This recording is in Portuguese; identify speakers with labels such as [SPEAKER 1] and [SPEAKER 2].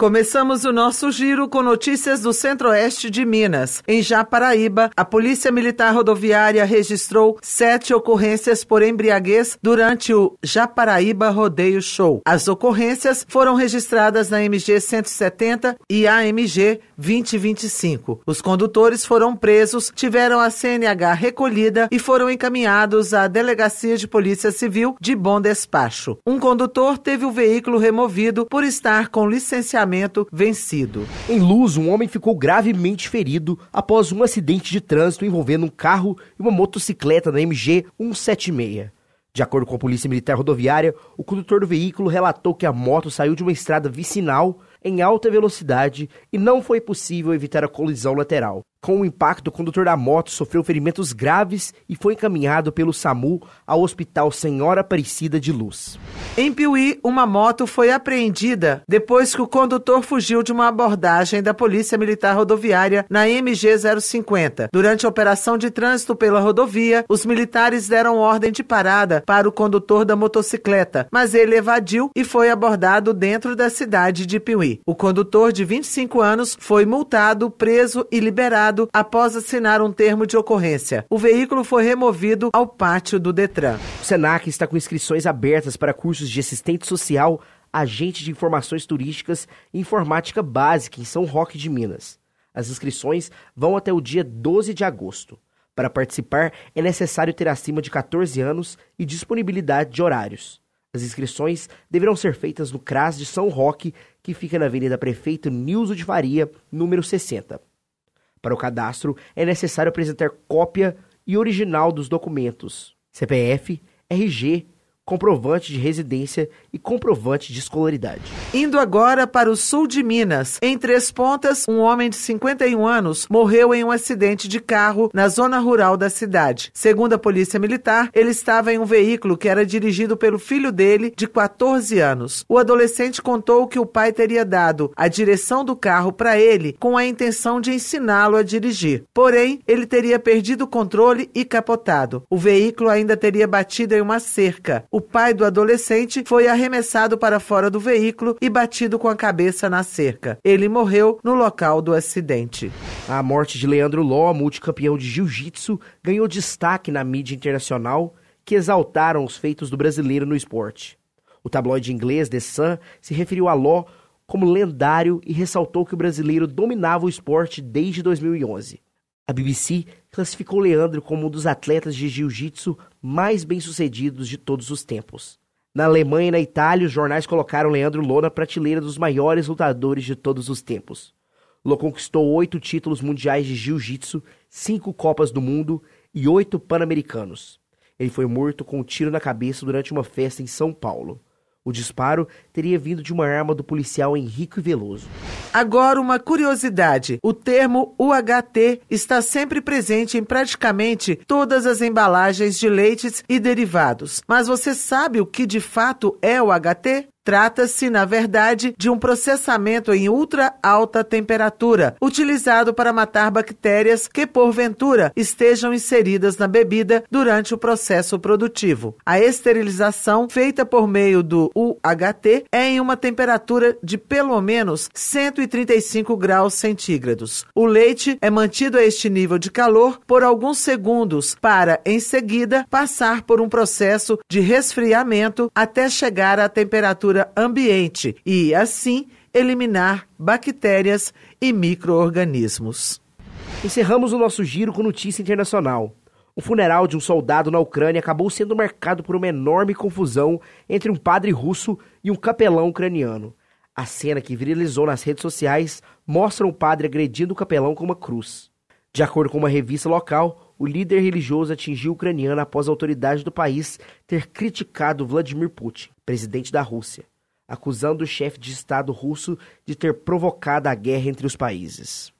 [SPEAKER 1] Começamos o nosso giro com notícias do centro-oeste de Minas. Em Japaraíba, a Polícia Militar Rodoviária registrou sete ocorrências por embriaguez durante o Japaraíba Rodeio Show. As ocorrências foram registradas na MG 170 e AMG 2025. Os condutores foram presos, tiveram a CNH recolhida e foram encaminhados à Delegacia de Polícia Civil de Bom Despacho. Um condutor teve o veículo removido por estar com licenciamento vencido. Em Luz, um homem ficou gravemente ferido após um acidente de
[SPEAKER 2] trânsito envolvendo um carro e uma motocicleta na MG 176. De acordo com a Polícia Militar Rodoviária, o condutor do veículo relatou que a moto saiu de uma estrada vicinal em alta velocidade e não foi possível evitar a colisão lateral. Com o impacto, o condutor da moto sofreu ferimentos graves e foi encaminhado pelo SAMU ao Hospital Senhora
[SPEAKER 1] Aparecida de Luz. Em Piuí, uma moto foi apreendida depois que o condutor fugiu de uma abordagem da Polícia Militar Rodoviária na MG 050. Durante a operação de trânsito pela rodovia, os militares deram ordem de parada para o condutor da motocicleta, mas ele evadiu e foi abordado dentro da cidade de Piuí. O condutor de 25 anos foi multado, preso e liberado após assinar um termo de ocorrência. O veículo foi removido ao pátio do Detran. O SENAC está com
[SPEAKER 2] inscrições abertas para cursos de assistente social, agente de informações turísticas e informática básica em São Roque de Minas. As inscrições vão até o dia 12 de agosto. Para participar, é necessário ter acima de 14 anos e disponibilidade de horários. As inscrições deverão ser feitas no CRAS de São Roque, que fica na Avenida Prefeito Nilson de Faria, número 60. Para o cadastro, é necessário apresentar cópia e original dos documentos: CPF, RG
[SPEAKER 1] comprovante de residência e comprovante de escolaridade. Indo agora para o sul de Minas. Em Três Pontas, um homem de 51 anos morreu em um acidente de carro na zona rural da cidade. Segundo a Polícia Militar, ele estava em um veículo que era dirigido pelo filho dele, de 14 anos. O adolescente contou que o pai teria dado a direção do carro para ele com a intenção de ensiná-lo a dirigir. Porém, ele teria perdido o controle e capotado. O veículo ainda teria batido em uma cerca o pai do adolescente foi arremessado para fora do veículo e batido com a cabeça na cerca. Ele morreu no local do acidente. A morte de Leandro Ló, multicampeão
[SPEAKER 2] de jiu-jitsu, ganhou destaque na mídia internacional, que exaltaram os feitos do brasileiro no esporte. O tabloide inglês The Sun se referiu a Ló como lendário e ressaltou que o brasileiro dominava o esporte desde 2011. A BBC classificou Leandro como um dos atletas de jiu-jitsu mais bem-sucedidos de todos os tempos. Na Alemanha e na Itália, os jornais colocaram Leandro Lô na prateleira dos maiores lutadores de todos os tempos. Lô conquistou oito títulos mundiais de jiu-jitsu, cinco Copas do Mundo e oito Pan-Americanos. Ele foi morto com um tiro na cabeça durante uma festa em São Paulo. O disparo teria vindo de uma arma do policial Henrique Veloso.
[SPEAKER 1] Agora, uma curiosidade: o termo UHT está sempre presente em praticamente todas as embalagens de leites e derivados. Mas você sabe o que de fato é o Trata-se, na verdade, de um processamento em ultra alta temperatura, utilizado para matar bactérias que, porventura, estejam inseridas na bebida durante o processo produtivo. A esterilização, feita por meio do UHT, é em uma temperatura de pelo menos 135 graus centígrados. O leite é mantido a este nível de calor por alguns segundos, para, em seguida, passar por um processo de resfriamento até chegar à temperatura temperatura ambiente e, assim, eliminar bactérias e micro-organismos. Encerramos o nosso giro com
[SPEAKER 2] notícia internacional. O funeral de um soldado na Ucrânia acabou sendo marcado por uma enorme confusão entre um padre russo e um capelão ucraniano. A cena que viralizou nas redes sociais mostra um padre agredindo o capelão com uma cruz. De acordo com uma revista local, o líder religioso atingiu o ucraniano após a autoridade do país ter criticado Vladimir Putin, presidente da Rússia, acusando o chefe de Estado russo de ter provocado a guerra entre os países.